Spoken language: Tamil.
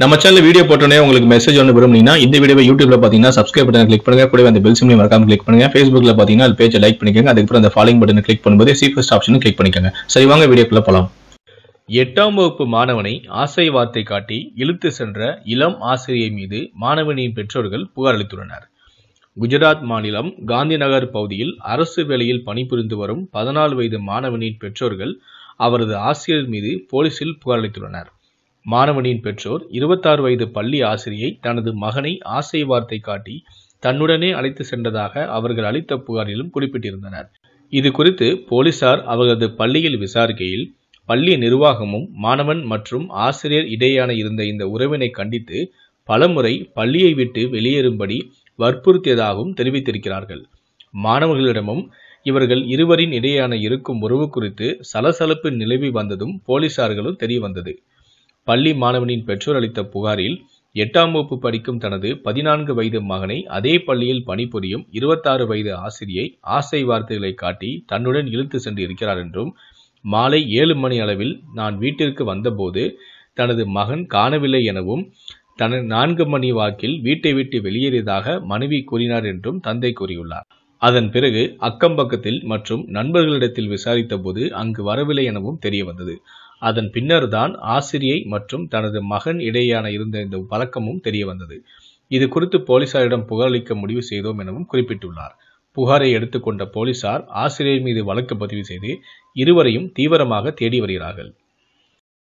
நம்ம சேனல் வீடியோ போட்டோன்னே உங்களுக்கு மெசேஜ் ஒன்று விரும்புனீங்கன்னா இந்த வீடியோ யூடியூப்ல பார்த்தீங்கன்னா சப்ஸ்கிரைப் பட்டன் கிளிக் பண்ணுங்க கூட அந்த பெல் சிம்லையும் மறக்காம கிளிக் பண்ணுங்க ஃபேஸ்புக்ல பார்த்தீங்கன்னா அது பேஜை லைக் பண்ணிக்கோங்க அதுக்கப்புறம் அந்த ஃபாலோயிங் பட்டன் கிளிக் பண்ணும்போது சீஃபஸ்ட் ஆப்ஷனும் கிளிக் பண்ணிக்கோங்க சரி வாங்க வீடியோக்குள்ள போகலாம் எட்டாம் வகுப்பு மாணவனை ஆசை வார்த்தை காட்டி இழுத்து சென்ற இளம் ஆசிரியை மீது மாணவனின் பெற்றோர்கள் புகார் அளித்துள்ளனர் குஜராத் மாநிலம் காந்திநகர் பகுதியில் அரசு வேலையில் பணிபுரிந்து வரும் பதினாலு வயது மாணவனின் பெற்றோர்கள் அவரது ஆசிரியர் மீது போலீசில் புகார் அளித்துள்ளனர் மாணவனின் பெற்றோர் இருபத்தாறு வயது பள்ளி ஆசிரியை தனது மகனை ஆசை வார்த்தை காட்டி தன்னுடனே அழைத்து சென்றதாக அவர்கள் அளித்த புகாரிலும் குறிப்பிட்டிருந்தனர் இது குறித்து போலீசார் அவரது பள்ளியில் விசாரிக்கையில் பள்ளி நிர்வாகமும் மாணவன் மற்றும் ஆசிரியர் இடையான இருந்த இந்த உறவினை கண்டித்து பலமுறை பள்ளியை விட்டு வெளியேறும்படி வற்புறுத்தியதாகவும் தெரிவித்திருக்கிறார்கள் மாணவர்களிடமும் இவர்கள் இருவரின் இடையான இருக்கும் உறவு குறித்து சலசலப்பு நிலவி வந்ததும் போலீசார்களும் தெரியவந்தது பள்ளி மாணவனின் பெற்றோர் அளித்த புகாரில் எட்டாம் வகுப்பு படிக்கும் தனது பதினான்கு வயது மகனை அதே பள்ளியில் பணிபுரியும் இருபத்தாறு வயது ஆசிரியை ஆசை வார்த்தைகளை காட்டி தன்னுடன் இழுத்து சென்று இருக்கிறார் என்றும் மாலை ஏழு மணி அளவில் நான் வீட்டிற்கு வந்தபோது தனது மகன் காணவில்லை எனவும் தன நான்கு மணி வாக்கில் வீட்டை விட்டு வெளியேறியதாக மனைவி கூறினார் என்றும் தந்தை கூறியுள்ளார் அதன் பிறகு அக்கம்பக்கத்தில் மற்றும் நண்பர்களிடத்தில் விசாரித்த போது அங்கு வரவில்லை எனவும் தெரிய வந்தது அதன் பின்னர்தான் ஆசிரியை மற்றும் தனது மகன் இடையேயான இருந்த இந்த வழக்கமும் தெரிய வந்தது இது குறித்து போலீசாரிடம் புகாரளிக்க முடிவு செய்தோம் எனவும் குறிப்பிட்டுள்ளார் புகாரை எடுத்துக்கொண்ட போலீசார் ஆசிரியர் மீது வழக்கு பதிவு செய்து இருவரையும் தீவிரமாக தேடி வருகிறார்கள்